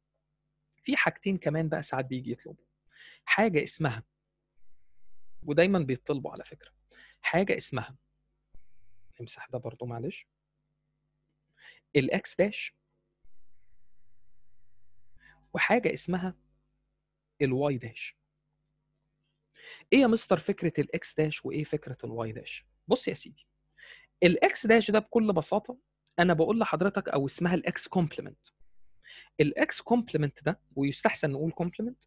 [SPEAKER 1] في حاجتين كمان بقى ساعات بيجي يطلبوا حاجه اسمها ودايما بيطلبوا على فكره حاجه اسمها امسح ده برضو معلش الاكس داش وحاجه اسمها الواي داش ايه يا مستر فكره الاكس داش وايه فكره الواي داش بص يا سيدي الاكس داش ده بكل بساطه انا بقول لحضرتك او اسمها الاكس كومبلمنت الاكس كومبلمنت ده ويستحسن نقول كومبلمنت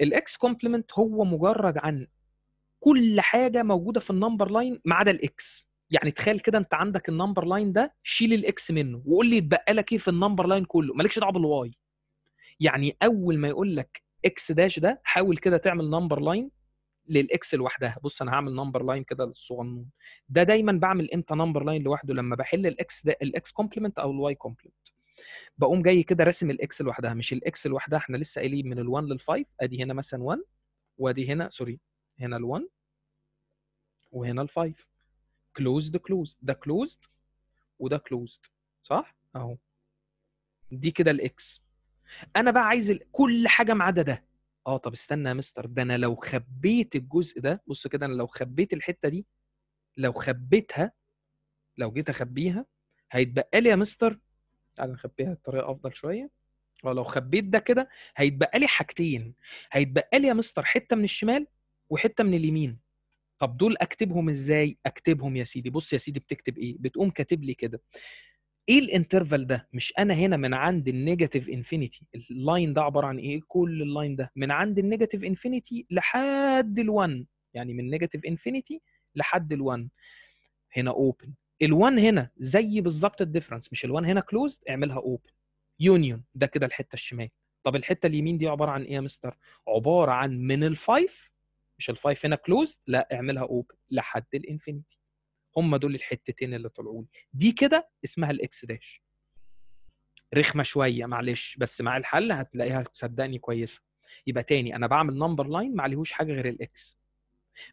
[SPEAKER 1] الاكس كومبلمنت هو مجرد عن كل حاجه موجوده في النمبر لاين ما عدا الاكس يعني تخيل كده انت عندك النمبر لاين ده شيل الاكس منه وقول لي اتبقى لك ايه في النمبر لاين كله مالكش دعوه بالواي يعني اول ما يقول لك اكس داش ده حاول كده تعمل نمبر لاين للاكس لوحدها بص انا هعمل نمبر لاين كده للصغنون ده دايما بعمل امتى نمبر لاين لوحده لما بحل الاكس ده الاكس كومبلمنت او الواي كومبلمنت بقوم جاي كده راسم الاكس لوحدها مش الاكس لوحدها احنا لسه قايلين من ال1 لل5 ادي هنا مثلا 1 وادي هنا سوري هنا ال1 وهنا ال5 كلوزد كلوزد ده كلوزد وده كلوزد صح اهو دي كده الاكس انا بقى عايز كل حاجه ما عدا ده اه طب استنى يا مستر ده انا لو خبيت الجزء ده بص كده انا لو خبيت الحته دي لو خبيتها لو جيت اخبيها هيتبقى لي يا مستر تعالى نخبيها بطريقه افضل شويه آه، لو خبيت ده كده هيتبقى لي حاجتين هيتبقى لي يا مستر حته من الشمال وحته من اليمين طب دول اكتبهم ازاي اكتبهم يا سيدي بص يا سيدي بتكتب ايه بتقوم كاتب لي كده ايه الانترفال ده مش انا هنا من عند النيجاتيف انفينيتي اللاين ده عباره عن ايه كل اللاين ده من عند النيجاتيف انفينيتي لحد ال1 يعني من نيجاتيف انفينيتي لحد ال1 هنا اوبن ال1 هنا زي بالظبط الديفرنس مش ال1 هنا كلوزد اعملها اوبن يونيون ده كده الحته الشمال طب الحته اليمين دي عباره عن ايه يا مستر عباره عن من ال5 مش الفايف هنا كلوزد لا اعملها اوبن لحد الانفينيتي هم دول الحتتين اللي طلعوا لي دي كده اسمها الاكس داش رخمه شويه معلش بس مع الحل هتلاقيها صدقني كويسه يبقى تاني انا بعمل نمبر لاين ما عليهوش حاجه غير الاكس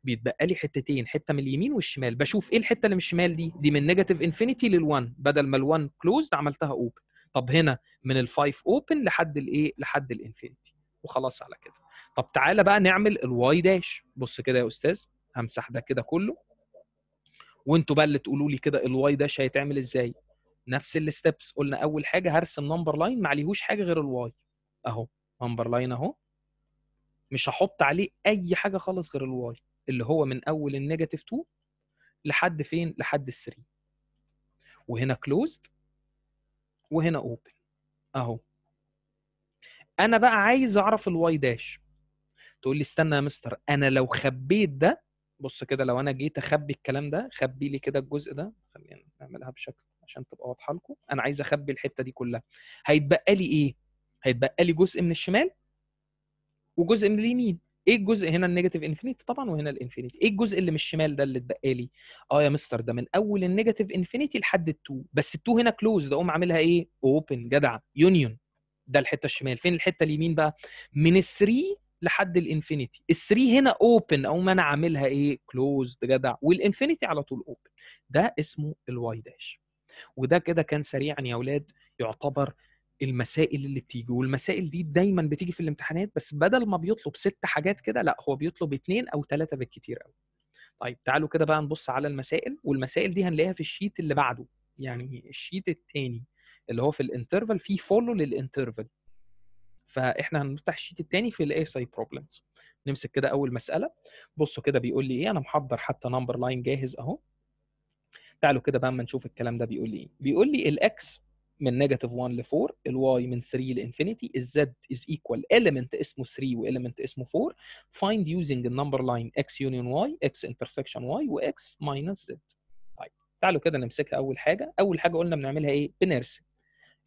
[SPEAKER 1] بيتبقى لي حتتين حته من اليمين والشمال بشوف ايه الحته اللي من الشمال دي دي من نيجاتيف انفينيتي لل1 بدل ما ال1 كلوزد عملتها اوبن طب هنا من ال5 اوبن لحد الايه لحد الانفينيتي وخلاص على كده طب تعالى بقى نعمل الواي داش بص كده يا استاذ همسح ده كده كله وانتوا بقى اللي تقولوا لي كده الواي داش هيتعمل ازاي نفس الستبس قلنا اول حاجه هرسم نمبر لاين ما عليهوش حاجه غير الواي اهو نمبر لاين اهو مش هحط عليه اي حاجه خالص غير الواي اللي هو من اول النيجاتيف 2 لحد فين لحد ال 3 وهنا كلوزد وهنا اوبن اهو انا بقى عايز اعرف الواي داش تقول لي استنى يا مستر انا لو خبيت ده بص كده لو انا جيت اخبي الكلام ده خبي لي كده الجزء ده خلينا نعملها بشكل عشان تبقى واضحه لكم انا عايز اخبي الحته دي كلها هيتبقى لي ايه هيتبقى لي جزء من الشمال وجزء من اليمين ايه الجزء هنا النيجاتيف انفينيتي طبعا وهنا الانفينيتي ايه الجزء اللي من الشمال ده اللي اتبقى لي اه يا مستر ده من اول النيجاتيف انفينيتي لحد التو بس التو هنا كلوز ده اقوم عاملها ايه اوبن جدع يونيون ده الحته الشمال فين الحته اليمين بقى من 3 لحد الانفينيتي ال3 هنا اوبن او ما انا عاملها ايه كلوزد جدع والانفينيتي على طول اوبن ده اسمه الواي داش وده كده كان سريعا يا اولاد يعتبر المسائل اللي بتيجي والمسائل دي دايما بتيجي في الامتحانات بس بدل ما بيطلب ست حاجات كده لا هو بيطلب اتنين او ثلاثه بالكتير قوي طيب تعالوا كده بقى نبص على المسائل والمسائل دي هنلاقيها في الشيت اللي بعده يعني الشيت الثاني اللي هو في الانترفال فيه فولو للانترفال فاحنا هنفتح الشيت الثاني في الاي اس اي بروبلمز نمسك كده اول مساله بصوا كده بيقول لي ايه انا محضر حتى نمبر لاين جاهز اهو تعالوا كده بقى اما نشوف الكلام ده بيقول لي ايه بيقول لي الاكس من نيجاتيف 1 ل 4 الواي من 3 لانفينيتي الزد از ايكوال element اسمه 3 واليمنت اسمه 4 فايند يوزنج النمبر لاين اكس يونيون واي اكس انترسكشن واي و ماينس زد طيب تعالوا كده نمسكها اول حاجه اول حاجه قلنا بنعملها ايه بنرسم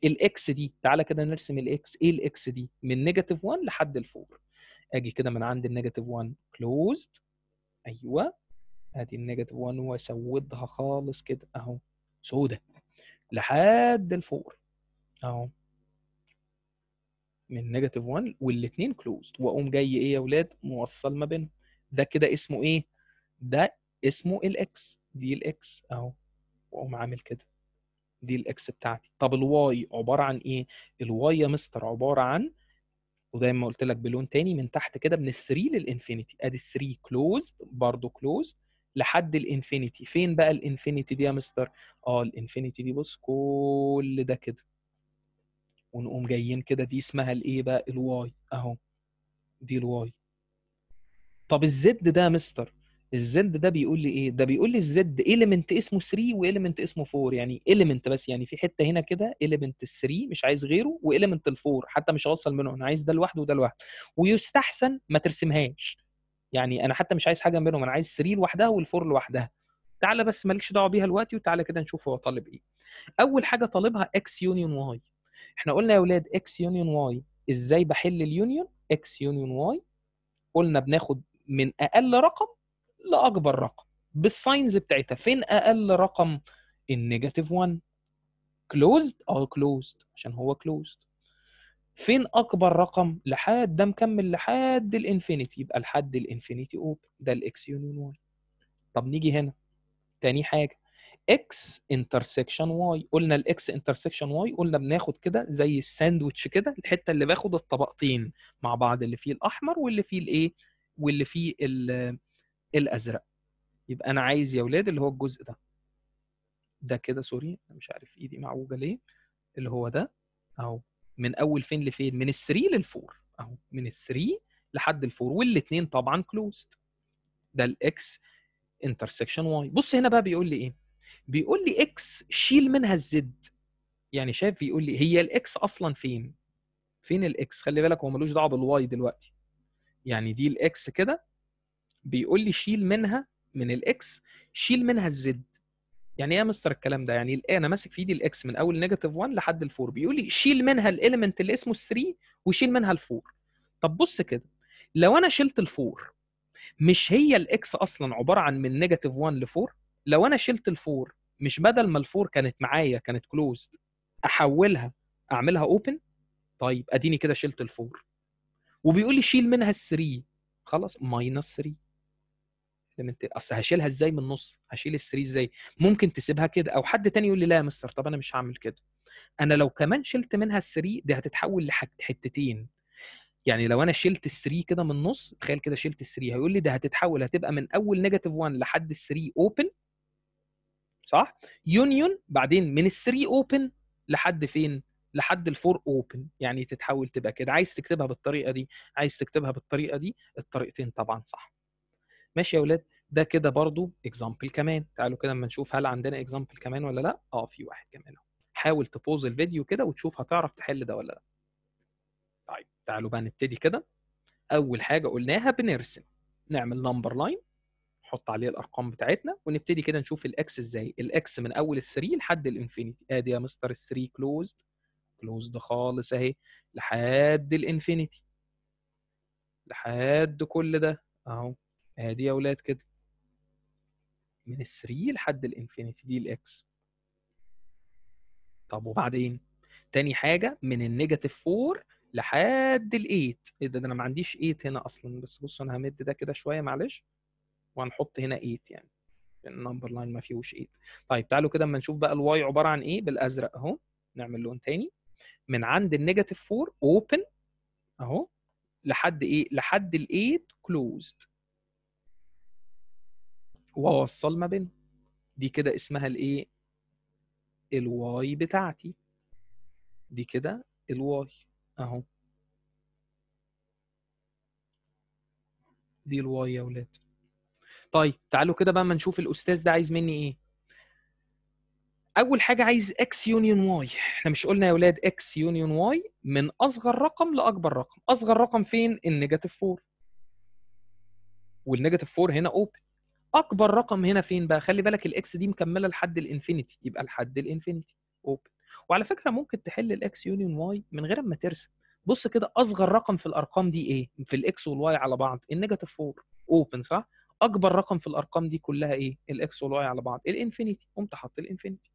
[SPEAKER 1] الاكس دي تعالى كده نرسم الاكس ايه الاكس دي من نيجاتيف 1 لحد الفور اجي كده من عند النيجاتيف 1 كلوزد ايوه ادي النيجاتيف 1 واسودها خالص كده اهو سودة لحد الفور اهو من نيجاتيف 1 والاثنين كلوزد واقوم جاي ايه يا اولاد موصل ما بينهم ده كده اسمه ايه ده اسمه الاكس دي الاكس اهو واقوم عامل كده دي الاكس بتاعتي طب الواي عباره عن ايه الواي يا مستر عباره عن وزي ما قلت لك بلون تاني من تحت كده من الثري 3 للانفينيتي ادي 3 كلوزد برضه كلوزد لحد الانفينيتي فين بقى الانفينيتي دي يا مستر اه الانفينيتي دي بص كل ده كده ونقوم جايين كده دي اسمها الايه بقى الواي اهو دي الواي طب الزد ده يا مستر الزد ده بيقول لي ايه ده بيقول لي الزد ايليمنت اسمه 3 وايليمنت اسمه 4 يعني ايليمنت بس يعني في حته هنا كده ايليمنت ال 3 مش عايز غيره وايليمنت ال 4 حتى مش هوصل منهم انا عايز ده لوحده وده لوحده ويستحسن ما ترسمهاش يعني انا حتى مش عايز حاجه منهم انا عايز 3 لوحدها وال4 لوحدها تعالى بس مالكش دعوه بيها دلوقتي وتعالى كده نشوف هو طالب ايه اول حاجه طالبها اكس يونيون واي احنا قلنا يا اولاد اكس يونيون واي ازاي بحل اليونيون اكس يونيون واي قلنا بناخد من اقل رقم لاكبر رقم بالساينز بتاعتها فين اقل رقم النيجاتيف 1 كلوزد اه كلوزد عشان هو كلوزد فين اكبر رقم لحد ده مكمل لحد الانفينيتي يبقى لحد الانفينيتي اوبن ده الاكس يونيون واي طب نيجي هنا تاني حاجه اكس انترسكشن واي قلنا الاكس انترسكشن واي قلنا بناخد كده زي الساندوتش كده الحته اللي باخد الطبقتين مع بعض اللي فيه الاحمر واللي فيه الايه واللي فيه الازرق يبقى انا عايز يا ولاد اللي هو الجزء ده ده كده سوري انا مش عارف ايدي معوجه ليه اللي هو ده اهو من اول فين لفين من ال3 لل4 اهو من ال3 لحد ال4 والاثنين طبعا كلوزد ده الاكس انترسكشن واي بص هنا بقى بيقول لي ايه بيقول لي اكس شيل منها الزد يعني شايف بيقول لي هي الاكس اصلا فين فين الاكس خلي بالك هو ملوش دعوه بالواي دلوقتي يعني دي الاكس كده بيقول لي شيل منها من الاكس شيل منها الزد يعني ايه يا مستر الكلام ده يعني إيه؟ انا ماسك في ايدي الاكس من اول نيجاتيف 1 لحد ال4 بيقول لي شيل منها الاليمنت اللي اسمه 3 وشيل منها ال4 طب بص كده لو انا شلت ال4 مش هي الاكس اصلا عباره عن من نيجاتيف 1 ل4 لو انا شلت ال4 مش بدل ما ال4 كانت معايا كانت كلوزد احولها اعملها اوبن طيب اديني كده شلت ال4 وبيقول لي شيل منها ال 3 خلاص ماينس 3 انت اصل هشيلها ازاي من النص هشيل الثري ازاي ممكن تسيبها كده او حد تاني يقول لي لا يا مستر طب انا مش هعمل كده انا لو كمان شلت منها الثري دي هتتحول لحتتين يعني لو انا شلت الثري كده من النص تخيل كده شلت الثري هيقول لي ده هتتحول هتبقى من اول نيجاتيف 1 لحد الثري اوبن صح يونيون بعدين من الثري اوبن لحد فين لحد الفور اوبن يعني تتحول تبقى كده عايز تكتبها بالطريقه دي عايز تكتبها بالطريقه دي الطريقتين طبعا صح ماشي يا اولاد ده كده برضو اكزامبل كمان تعالوا كده اما نشوف هل عندنا اكزامبل كمان ولا لا اه في واحد كمان اهو حاول تبوز الفيديو كده وتشوف هتعرف تحل ده ولا لا طيب تعالوا بقى نبتدي كده اول حاجه قلناها بنرسم نعمل نمبر لاين نحط عليه الارقام بتاعتنا ونبتدي كده نشوف الاكس ازاي الاكس من اول ال3 لحد الانفينيتي ادي يا مستر ال3 كلوزد كلوزد خالص اهي لحد الانفينيتي لحد كل ده اهو ادي آه، يا ولاد كده من ال 3 لحد الانفينيتي دي الاكس طب وبعدين تاني حاجه من النيجاتيف 4 لحد ال 8 ايه ده, ده انا ما عنديش 8 هنا اصلا بس بص انا همد ده كده شويه معلش وهنحط هنا 8 يعني النمبر لاين ما فيهوش 8 طيب تعالوا كده اما نشوف بقى الواي عباره عن ايه بالازرق اهو نعمل لون تاني من عند النيجاتيف 4 اوبن اهو لحد ايه لحد ال 8 كلوزد
[SPEAKER 2] واوصل
[SPEAKER 1] ما بينهم دي كده اسمها الايه الواي بتاعتي دي كده الواي اهو دي الواي يا ولاد طيب تعالوا كده بقى ما نشوف الاستاذ ده عايز مني ايه اول حاجه عايز اكس يونيون واي احنا مش قلنا يا ولاد اكس يونيون واي من اصغر رقم لاكبر رقم اصغر رقم فين النيجاتيف 4 والنيجاتيف 4 هنا اوبن اكبر رقم هنا فين بقى خلي بالك الاكس دي مكمله لحد الانفينيتي يبقى لحد الانفينيتي اوبن وعلى فكره ممكن تحل الاكس يونيون واي من غير ما ترسم بص كده اصغر رقم في الارقام دي ايه في الاكس والواي على بعض النيجاتيف 4 اوبن صح اكبر رقم في الارقام دي كلها ايه الاكس والواي على بعض الانفينيتي قمت حاطط الانفينيتي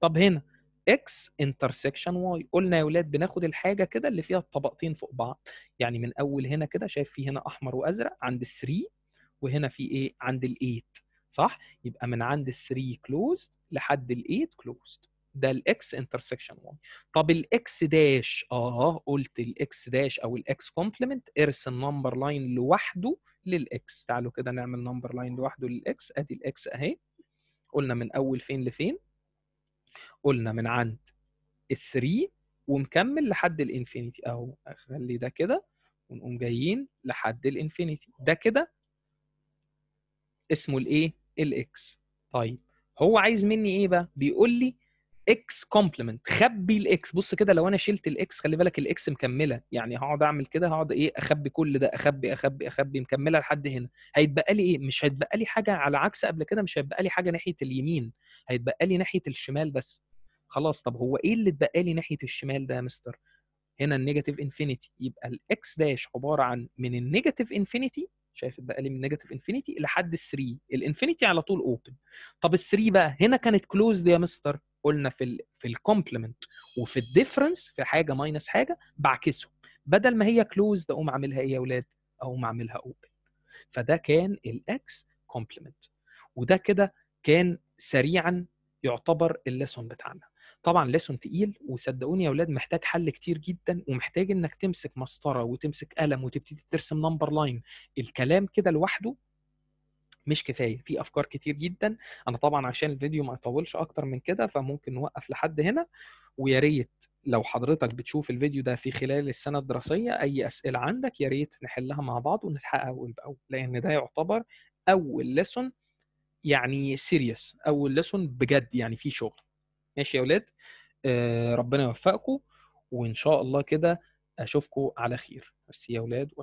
[SPEAKER 1] طب هنا اكس انترسكشن واي قلنا يا ولاد بناخد الحاجه كده اللي فيها الطبقتين فوق بعض يعني من اول هنا كده شايف في هنا احمر وازرق عند 3 وهنا في ايه عند الايت صح يبقى من عند ال3 كلوزد لحد الايت كلوزد ده الاكس انترسكشن 1 طب الاكس داش اه قلت الاكس داش او الاكس كومبلمنت ارسم نمبر لاين لوحده للاكس تعالوا كده نعمل نمبر لاين لوحده للاكس ادي الاكس اهي قلنا من اول فين لفين قلنا من عند ال3 ومكمل لحد الانفينيتي اهو اخلي ده كده ونقوم جايين لحد الانفينيتي ده كده اسمه الايه الاكس طيب هو عايز مني ايه بقى بيقول لي اكس كومبلمنت خبي الاكس بص كده لو انا شلت الاكس خلي بالك الاكس مكمله يعني هقعد اعمل كده هقعد ايه اخبي كل ده اخبي اخبي اخبي مكمله لحد هنا هيتبقى لي ايه مش هيتبقى لي حاجه على عكس قبل كده مش هيتبقى لي حاجه ناحيه اليمين هيتبقى لي ناحيه الشمال بس خلاص طب هو ايه اللي اتبقى لي ناحيه الشمال ده يا مستر هنا النيجاتيف انفينيتي يبقى الاكس داش عباره عن من النيجاتيف انفينيتي شايف بقى لي من نيجاتيف انفينيتي لحد 3 الانفينيتي على طول اوبن طب ال 3 بقى هنا كانت كلوزد يا مستر قلنا في الـ في الكومبلمنت وفي الديفرنس في حاجه ماينس حاجه بعكسه بدل ما هي كلوزد اقوم عاملها ايه يا اولاد اقوم عاملها اوبن فده كان الاكس كومبلمنت وده كده كان سريعا يعتبر الليسون بتاعنا طبعا لسن تقيل وصدقوني يا اولاد محتاج حل كتير جدا ومحتاج انك تمسك مسطره وتمسك قلم وتبتدي ترسم نمبر لاين الكلام كده لوحده مش كفايه في افكار كتير جدا انا طبعا عشان الفيديو ما يطولش اكتر من كده فممكن نوقف لحد هنا ويا ريت لو حضرتك بتشوف الفيديو ده في خلال السنه الدراسيه اي اسئله عندك يا ريت نحلها مع بعض ونلحقها اول باول لان ده يعتبر اول ليسون يعني سيريس اول ليسون بجد يعني في شغل ماشي يا ولاد آه، ربنا يوفقكم وان شاء الله كده اشوفكم على خير ميرسي يا ولاد